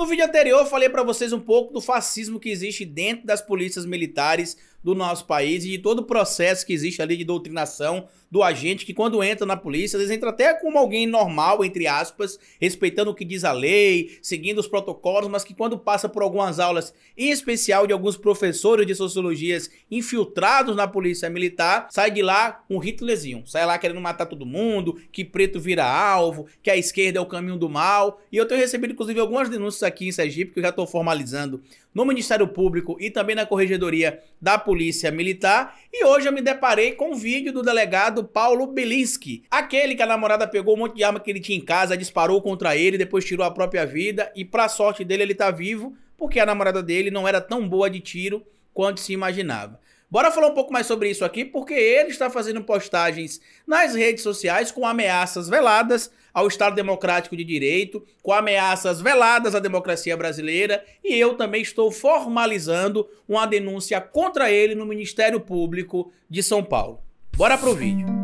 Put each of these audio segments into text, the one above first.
No vídeo anterior eu falei para vocês um pouco do fascismo que existe dentro das polícias militares do nosso país e de todo o processo que existe ali de doutrinação do agente que quando entra na polícia, eles entram até como alguém normal, entre aspas, respeitando o que diz a lei, seguindo os protocolos, mas que quando passa por algumas aulas, em especial de alguns professores de sociologias infiltrados na polícia militar, sai de lá um Hitlerzinho, sai lá querendo matar todo mundo, que preto vira alvo, que a esquerda é o caminho do mal, e eu tenho recebido inclusive algumas denúncias aqui em Sergipe, que eu já estou formalizando no Ministério Público e também na Corregedoria da Polícia Militar. E hoje eu me deparei com um vídeo do delegado Paulo Beliski, aquele que a namorada pegou um monte de arma que ele tinha em casa, disparou contra ele, depois tirou a própria vida e, para sorte dele, ele está vivo, porque a namorada dele não era tão boa de tiro quanto se imaginava. Bora falar um pouco mais sobre isso aqui, porque ele está fazendo postagens nas redes sociais com ameaças veladas ao Estado Democrático de Direito, com ameaças veladas à democracia brasileira, e eu também estou formalizando uma denúncia contra ele no Ministério Público de São Paulo. Bora pro vídeo.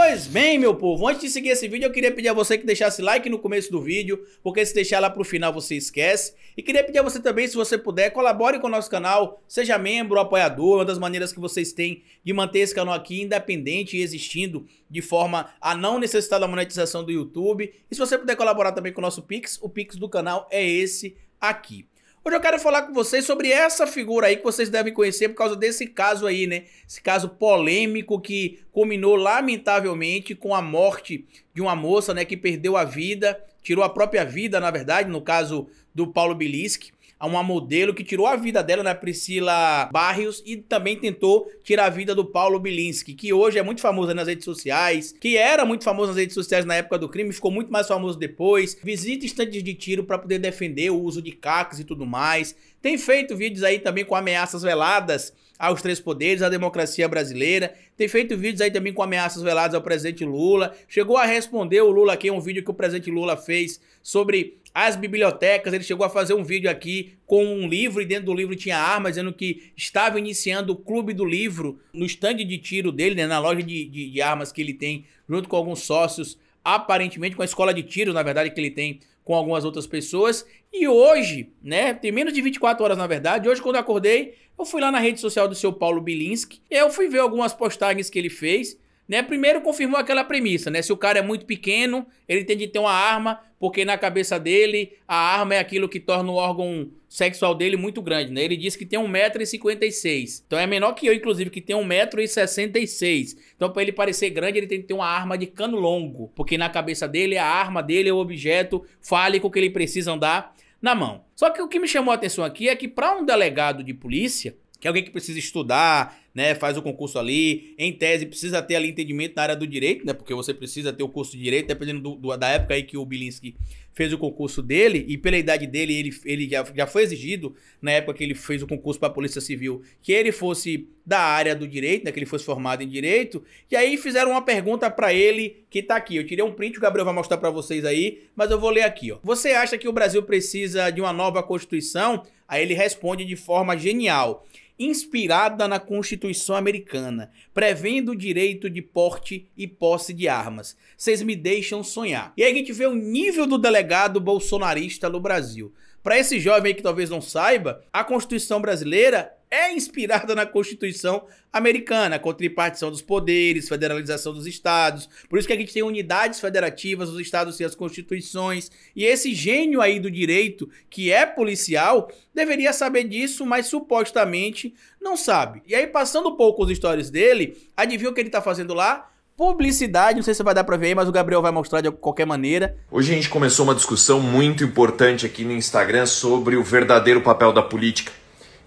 Pois bem, meu povo, antes de seguir esse vídeo, eu queria pedir a você que deixasse like no começo do vídeo, porque se deixar lá pro final você esquece. E queria pedir a você também, se você puder, colabore com o nosso canal, seja membro, apoiador, uma das maneiras que vocês têm de manter esse canal aqui independente e existindo de forma a não necessitar da monetização do YouTube. E se você puder colaborar também com o nosso Pix, o Pix do canal é esse aqui. Hoje eu quero falar com vocês sobre essa figura aí que vocês devem conhecer por causa desse caso aí, né? Esse caso polêmico que culminou lamentavelmente com a morte de uma moça, né, que perdeu a vida, tirou a própria vida, na verdade, no caso do Paulo Bilisk a uma modelo que tirou a vida dela, né, Priscila Barrios, e também tentou tirar a vida do Paulo Bilinski, que hoje é muito famoso nas redes sociais, que era muito famoso nas redes sociais na época do crime, ficou muito mais famoso depois, visita estantes de tiro para poder defender o uso de cacos e tudo mais, tem feito vídeos aí também com ameaças veladas aos três poderes, à democracia brasileira. Tem feito vídeos aí também com ameaças veladas ao presidente Lula. Chegou a responder o Lula aqui um vídeo que o presidente Lula fez sobre as bibliotecas. Ele chegou a fazer um vídeo aqui com um livro e dentro do livro tinha armas, dizendo que estava iniciando o clube do livro no estande de tiro dele, né, na loja de, de, de armas que ele tem, junto com alguns sócios, aparentemente com a escola de tiro, na verdade, que ele tem com algumas outras pessoas. E hoje, né, tem menos de 24 horas na verdade, hoje quando eu acordei, eu fui lá na rede social do seu Paulo Bilinski, e eu fui ver algumas postagens que ele fez, né? Primeiro confirmou aquela premissa, né? Se o cara é muito pequeno, ele tem de ter uma arma, porque na cabeça dele a arma é aquilo que torna o órgão sexual dele muito grande, né? Ele diz que tem 1,56m. Então é menor que eu, inclusive, que tem 1,66m. Então, para ele parecer grande, ele tem que ter uma arma de cano longo, porque na cabeça dele a arma dele é o objeto fálico que ele precisa andar na mão. Só que o que me chamou a atenção aqui é que para um delegado de polícia, que é alguém que precisa estudar, né, faz o concurso ali, em tese precisa ter ali entendimento na área do direito, né, porque você precisa ter o curso de direito, dependendo do, do, da época aí que o Bilinski fez o concurso dele, e pela idade dele, ele, ele já, já foi exigido, na época que ele fez o concurso para a Polícia Civil, que ele fosse da área do direito, né, que ele fosse formado em direito, e aí fizeram uma pergunta para ele, que tá aqui, eu tirei um print, o Gabriel vai mostrar para vocês aí, mas eu vou ler aqui, ó. Você acha que o Brasil precisa de uma nova Constituição? Aí ele responde de forma genial inspirada na Constituição Americana, prevendo o direito de porte e posse de armas. Vocês me deixam sonhar. E aí a gente vê o nível do delegado bolsonarista no Brasil. Para esse jovem aí que talvez não saiba, a Constituição brasileira é inspirada na Constituição americana, com tripartição dos poderes, federalização dos estados. Por isso que a gente tem unidades federativas, os estados têm as constituições. E esse gênio aí do direito, que é policial, deveria saber disso, mas supostamente não sabe. E aí, passando um pouco os histórias dele, adivinha o que ele tá fazendo lá? publicidade. Não sei se vai dar para ver, mas o Gabriel vai mostrar de qualquer maneira. Hoje a gente começou uma discussão muito importante aqui no Instagram sobre o verdadeiro papel da política.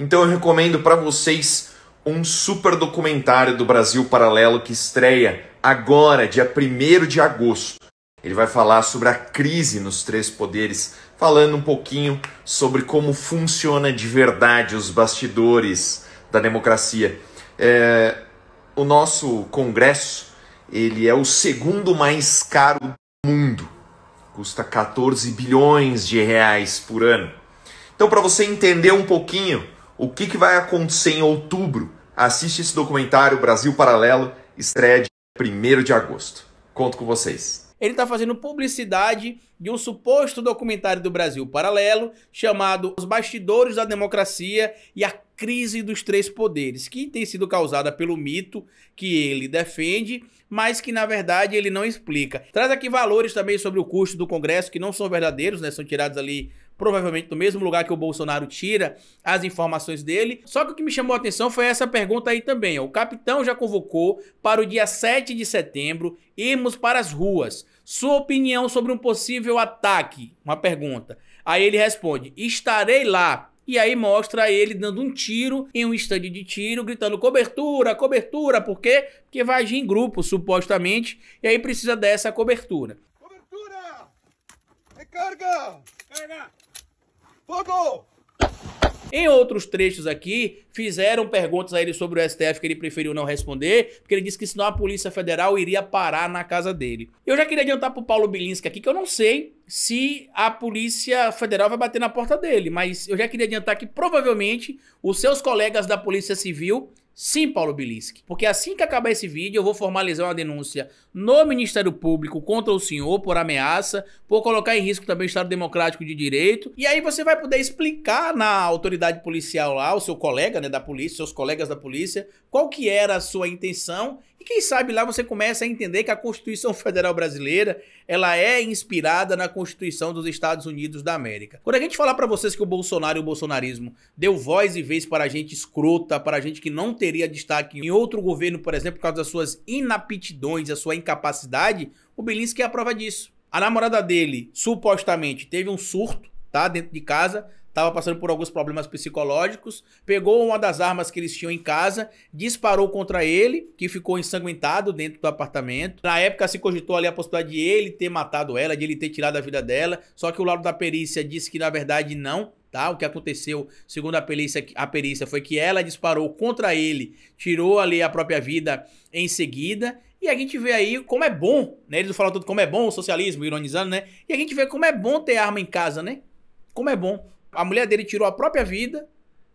Então eu recomendo para vocês um super documentário do Brasil Paralelo que estreia agora, dia 1 de agosto. Ele vai falar sobre a crise nos três poderes, falando um pouquinho sobre como funciona de verdade os bastidores da democracia. É, o nosso Congresso ele é o segundo mais caro do mundo, custa 14 bilhões de reais por ano. Então, para você entender um pouquinho o que, que vai acontecer em outubro. Assiste esse documentário Brasil Paralelo, estreia de 1 de agosto. Conto com vocês ele está fazendo publicidade de um suposto documentário do Brasil paralelo chamado Os Bastidores da Democracia e a Crise dos Três Poderes, que tem sido causada pelo mito que ele defende, mas que na verdade ele não explica. Traz aqui valores também sobre o custo do Congresso que não são verdadeiros, né? São tirados ali provavelmente do mesmo lugar que o Bolsonaro tira as informações dele. Só que o que me chamou a atenção foi essa pergunta aí também. Ó. O capitão já convocou para o dia 7 de setembro irmos para as ruas. Sua opinião sobre um possível ataque? Uma pergunta. Aí ele responde: estarei lá. E aí mostra ele dando um tiro em um estande de tiro, gritando cobertura, cobertura, por quê? Porque vai agir em grupo, supostamente, e aí precisa dessa cobertura. Cobertura! Recarga! Carga! Fogo! Em outros trechos aqui, fizeram perguntas a ele sobre o STF que ele preferiu não responder, porque ele disse que senão a Polícia Federal iria parar na casa dele. Eu já queria adiantar pro Paulo Bilinski aqui que eu não sei se a Polícia Federal vai bater na porta dele, mas eu já queria adiantar que provavelmente os seus colegas da Polícia Civil Sim, Paulo Bilinski. Porque assim que acabar esse vídeo, eu vou formalizar uma denúncia no Ministério Público contra o senhor por ameaça, por colocar em risco também o Estado Democrático de Direito. E aí você vai poder explicar na autoridade policial lá, o seu colega né, da polícia, seus colegas da polícia, qual que era a sua intenção e quem sabe lá você começa a entender que a Constituição Federal Brasileira, ela é inspirada na Constituição dos Estados Unidos da América. Quando a gente falar para vocês que o Bolsonaro e o bolsonarismo deu voz e vez para gente escrota, para gente que não teria destaque em outro governo, por exemplo, por causa das suas inaptidões, a sua incapacidade, o Belinsky é a prova disso. A namorada dele supostamente teve um surto, tá, dentro de casa, estava passando por alguns problemas psicológicos, pegou uma das armas que eles tinham em casa, disparou contra ele, que ficou ensanguentado dentro do apartamento. Na época se cogitou ali a possibilidade de ele ter matado ela, de ele ter tirado a vida dela, só que o lado da perícia disse que na verdade não. Tá? O que aconteceu, segundo a perícia, a perícia, foi que ela disparou contra ele, tirou ali a própria vida em seguida, e a gente vê aí como é bom, né? Eles falam tudo como é bom o socialismo, ironizando, né? E a gente vê como é bom ter arma em casa, né? Como é bom. A mulher dele tirou a própria vida,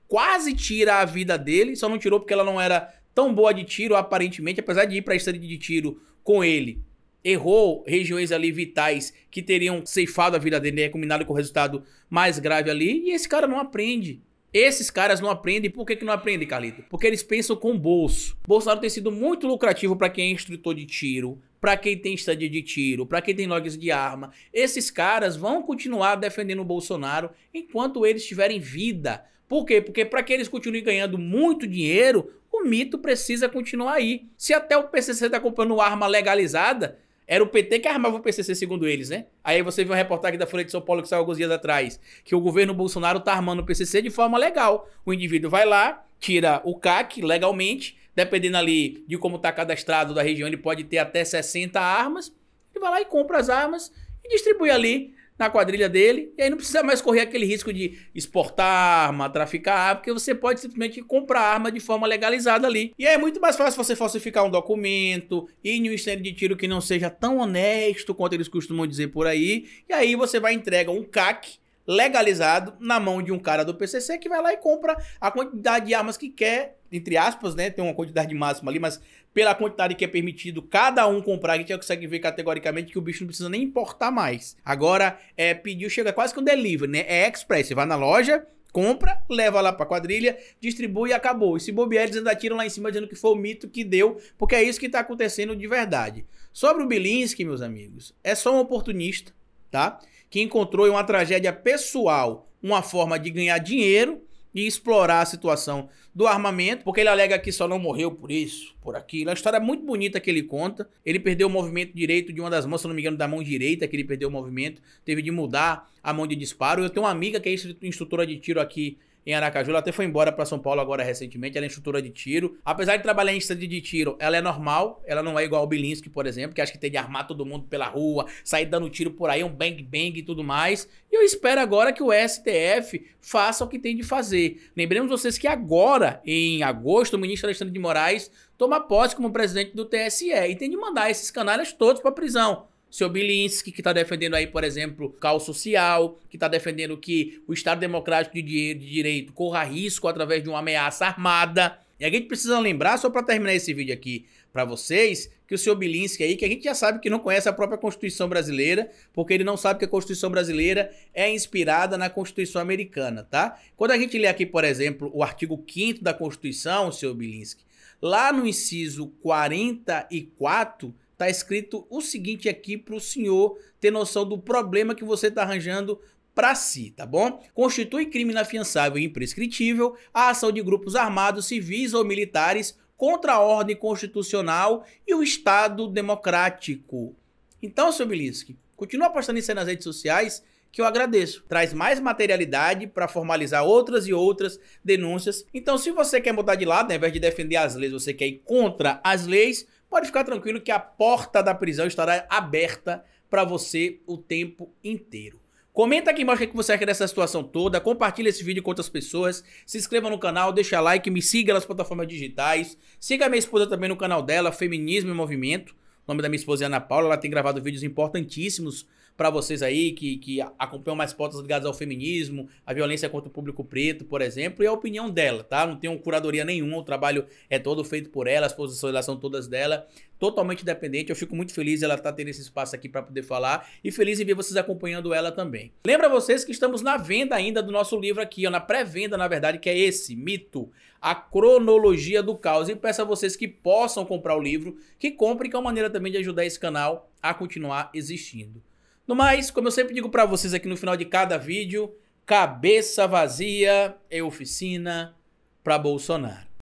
quase tira a vida dele, só não tirou porque ela não era tão boa de tiro, aparentemente, apesar de ir para a estante de tiro com ele. Errou regiões ali vitais que teriam ceifado a vida dele, né? combinado com o resultado mais grave ali, e esse cara não aprende. Esses caras não aprendem. Por que, que não aprendem, Carlito? Porque eles pensam com o bolso. Bolsonaro tem sido muito lucrativo para quem é instrutor de tiro, para quem tem estadia de tiro, para quem tem logs de arma. Esses caras vão continuar defendendo o Bolsonaro enquanto eles tiverem vida. Por quê? Porque para que eles continuem ganhando muito dinheiro, o mito precisa continuar aí. Se até o PCC está comprando arma legalizada, era o PT que armava o PCC, segundo eles, né? Aí você viu uma reportagem da Folha de São Paulo que saiu alguns dias atrás, que o governo Bolsonaro tá armando o PCC de forma legal. O indivíduo vai lá, tira o CAC legalmente, dependendo ali de como tá cadastrado da região, ele pode ter até 60 armas, ele vai lá e compra as armas e distribui ali na quadrilha dele, e aí não precisa mais correr aquele risco de exportar arma, traficar arma, porque você pode simplesmente comprar arma de forma legalizada ali. E aí é muito mais fácil você falsificar um documento, ir em um estande de tiro que não seja tão honesto quanto eles costumam dizer por aí, e aí você vai entregar um CAC legalizado na mão de um cara do PCC que vai lá e compra a quantidade de armas que quer, entre aspas, né, tem uma quantidade máxima ali, mas pela quantidade que é permitido cada um comprar, a gente já consegue ver categoricamente que o bicho não precisa nem importar mais. Agora, é, pediu, chega quase que um delivery, né? É express, você vai na loja, compra, leva lá pra quadrilha, distribui e acabou. E se bobear, eles ainda tiram lá em cima dizendo que foi o mito que deu, porque é isso que tá acontecendo de verdade. Sobre o Bilinski, meus amigos, é só um oportunista, tá? Que encontrou em uma tragédia pessoal uma forma de ganhar dinheiro e explorar a situação do armamento, porque ele alega que só não morreu por isso, por aquilo. É uma história muito bonita que ele conta. Ele perdeu o movimento direito de uma das mãos, se não me engano, da mão direita, que ele perdeu o movimento, teve de mudar a mão de disparo. Eu tenho uma amiga que é instrutora de tiro aqui em Aracaju. Ela até foi embora para São Paulo agora recentemente. Ela é instrutora de tiro. Apesar de trabalhar em instante de tiro, ela é normal. Ela não é igual ao Bilinski, por exemplo, que acha que tem de armar todo mundo pela rua, sair dando tiro por aí, um bang bang e tudo mais. E eu espero agora que o STF faça o que tem de fazer. Lembremos vocês que agora, em agosto, o ministro Alexandre de Moraes toma posse como presidente do TSE e tem de mandar esses canalhas todos para prisão. Seu Bilinski, que está defendendo aí, por exemplo, caos social, que está defendendo que o Estado Democrático de, Direito corra risco através de uma ameaça armada. E a gente precisa lembrar, só para terminar esse vídeo aqui para vocês, que o senhor Bilinski aí, que a gente já sabe que não conhece a própria Constituição brasileira, porque ele não sabe que a Constituição brasileira é inspirada na Constituição americana, tá? Quando a gente lê aqui, por exemplo, o artigo 5 da Constituição, senhor Bilinski, lá no inciso 44, Tá escrito o seguinte aqui para o senhor ter noção do problema que você está arranjando para si, tá bom? Constitui crime inafiançável e imprescritível a ação de grupos armados, civis ou militares contra a ordem constitucional e o Estado democrático. Então, seu Bilinski, continua postando isso aí nas redes sociais que eu agradeço. Traz mais materialidade para formalizar outras e outras denúncias. Então, se você quer mudar de lado, né, ao invés de defender as leis, você quer ir contra as leis, pode ficar tranquilo que a porta da prisão estará aberta para você o tempo inteiro. Comenta aqui embaixo o é que você acha dessa situação toda, compartilha esse vídeo com outras pessoas, se inscreva no canal, deixa like, me siga nas plataformas digitais, siga a minha esposa também no canal dela, Feminismo e Movimento, o nome da minha esposa é Ana Paula, ela tem gravado vídeos importantíssimos para vocês aí que, que acompanham mais pautas ligadas ao feminismo, à violência contra o público preto, por exemplo, e a opinião dela, tá? Não tenho curadoria nenhuma, o trabalho é todo feito por ela, as posições são todas dela, totalmente independente. Eu fico muito feliz ela tá tendo esse espaço aqui para poder falar e feliz em ver vocês acompanhando ela também. Lembra vocês que estamos na venda ainda do nosso livro aqui, ó, na pré-venda, na verdade, que é esse, Mito, a cronologia do caos. E peço a vocês que possam comprar o livro, que comprem, que é uma maneira também de ajudar esse canal a continuar existindo. No mais, como eu sempre digo para vocês aqui no final de cada vídeo, cabeça vazia é oficina para Bolsonaro.